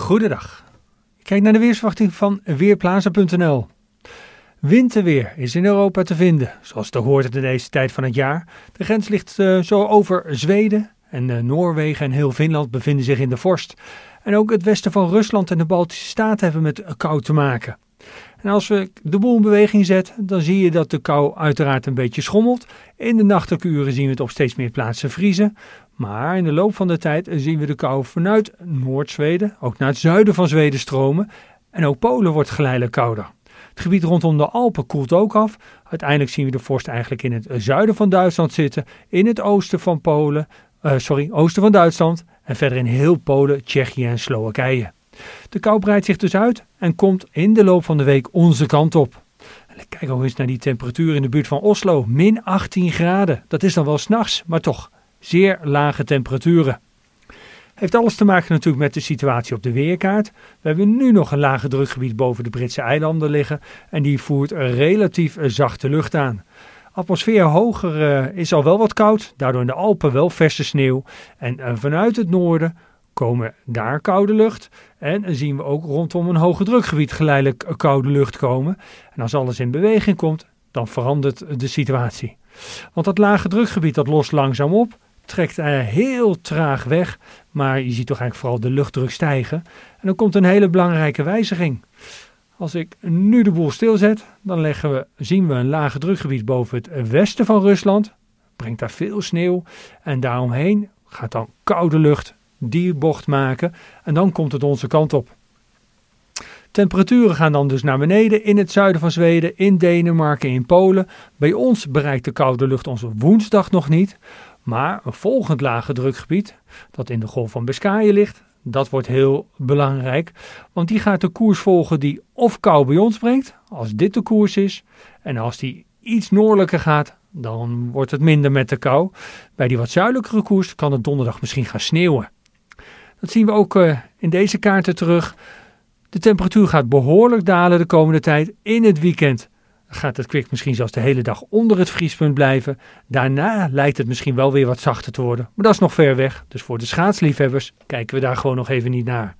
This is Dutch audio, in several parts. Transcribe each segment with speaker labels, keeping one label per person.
Speaker 1: Goedendag. Kijk naar de weersverwachting van Weerplaza.nl. Winterweer is in Europa te vinden, zoals te hoort in deze tijd van het jaar. De grens ligt eh, zo over Zweden en eh, Noorwegen en heel Finland bevinden zich in de vorst. En ook het westen van Rusland en de Baltische Staten hebben met koud te maken. En als we de boel in beweging zetten, dan zie je dat de kou uiteraard een beetje schommelt. In de nachtelijke uren zien we het op steeds meer plaatsen vriezen. Maar in de loop van de tijd zien we de kou vanuit Noord-Zweden, ook naar het zuiden van Zweden stromen. En ook Polen wordt geleidelijk kouder. Het gebied rondom de Alpen koelt ook af. Uiteindelijk zien we de vorst eigenlijk in het zuiden van Duitsland zitten, in het oosten van Polen, eh, sorry, oosten van Duitsland en verder in heel Polen, Tsjechië en Slowakije. De kou breidt zich dus uit en komt in de loop van de week onze kant op. En kijk al eens naar die temperatuur in de buurt van Oslo, min 18 graden. Dat is dan wel s'nachts, maar toch zeer lage temperaturen. Heeft alles te maken natuurlijk met de situatie op de weerkaart. We hebben nu nog een lage drukgebied boven de Britse eilanden liggen en die voert relatief zachte lucht aan. Atmosfeer hoger eh, is al wel wat koud, daardoor in de Alpen wel verse sneeuw. En eh, vanuit het noorden komen daar koude lucht. En dan zien we ook rondom een hoge drukgebied geleidelijk koude lucht komen. En als alles in beweging komt, dan verandert de situatie. Want dat lage drukgebied dat lost langzaam op, trekt eh, heel traag weg, maar je ziet toch eigenlijk vooral de luchtdruk stijgen. En dan komt een hele belangrijke wijziging. Als ik nu de boel stilzet, dan leggen we, zien we een lage drukgebied boven het westen van Rusland. Brengt daar veel sneeuw en daaromheen gaat dan koude lucht die bocht maken en dan komt het onze kant op. Temperaturen gaan dan dus naar beneden in het zuiden van Zweden, in Denemarken, in Polen. Bij ons bereikt de koude lucht onze woensdag nog niet. Maar een volgend lage drukgebied, dat in de golf van Biscayen ligt, dat wordt heel belangrijk. Want die gaat de koers volgen die of kou bij ons brengt, als dit de koers is. En als die iets noordelijker gaat, dan wordt het minder met de kou. Bij die wat zuidelijkere koers kan het donderdag misschien gaan sneeuwen. Dat zien we ook eh, in deze kaarten terug. De temperatuur gaat behoorlijk dalen de komende tijd in het weekend. Gaat het kwik misschien zelfs de hele dag onder het vriespunt blijven. Daarna lijkt het misschien wel weer wat zachter te worden. Maar dat is nog ver weg. Dus voor de schaatsliefhebbers kijken we daar gewoon nog even niet naar.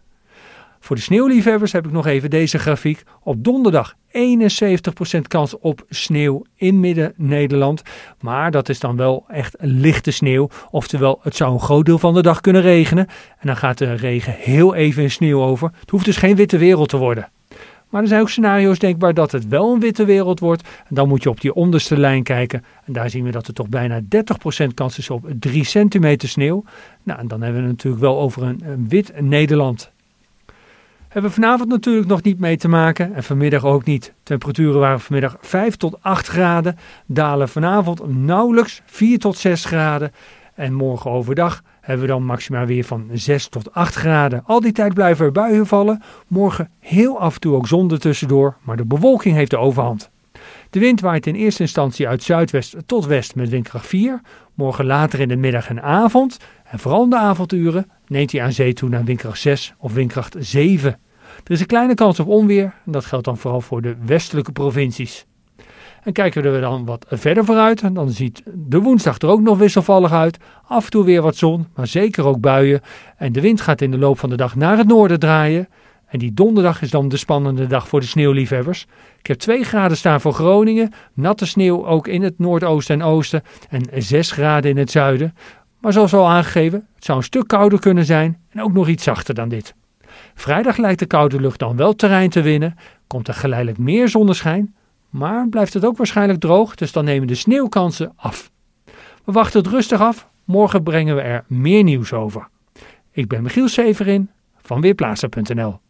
Speaker 1: Voor de sneeuwliefhebbers heb ik nog even deze grafiek. Op donderdag 71% kans op sneeuw in Midden-Nederland. Maar dat is dan wel echt lichte sneeuw. Oftewel, het zou een groot deel van de dag kunnen regenen. En dan gaat de regen heel even in sneeuw over. Het hoeft dus geen witte wereld te worden. Maar er zijn ook scenario's denkbaar dat het wel een witte wereld wordt. En dan moet je op die onderste lijn kijken. En daar zien we dat er toch bijna 30% kans is op 3 centimeter sneeuw. Nou, en dan hebben we het natuurlijk wel over een, een wit Nederland. Hebben we vanavond natuurlijk nog niet mee te maken en vanmiddag ook niet. Temperaturen waren vanmiddag 5 tot 8 graden, dalen vanavond nauwelijks 4 tot 6 graden. En morgen overdag hebben we dan maximaal weer van 6 tot 8 graden. Al die tijd blijven er buien vallen. Morgen heel af en toe ook zon tussendoor, maar de bewolking heeft de overhand. De wind waait in eerste instantie uit zuidwest tot west met windkracht 4. Morgen later in de middag en avond, en vooral in de avonduren, neemt hij aan zee toe naar windkracht 6 of windkracht 7. Er is een kleine kans op onweer en dat geldt dan vooral voor de westelijke provincies. En kijken we dan wat verder vooruit, dan ziet de woensdag er ook nog wisselvallig uit. Af en toe weer wat zon, maar zeker ook buien. En de wind gaat in de loop van de dag naar het noorden draaien. En die donderdag is dan de spannende dag voor de sneeuwliefhebbers. Ik heb 2 graden staan voor Groningen, natte sneeuw ook in het noordoosten en oosten en 6 graden in het zuiden. Maar zoals al aangegeven, het zou een stuk kouder kunnen zijn en ook nog iets zachter dan dit. Vrijdag lijkt de koude lucht dan wel terrein te winnen, komt er geleidelijk meer zonneschijn, maar blijft het ook waarschijnlijk droog, dus dan nemen de sneeuwkansen af. We wachten het rustig af, morgen brengen we er meer nieuws over. Ik ben Michiel Severin van Weerplaatsen.nl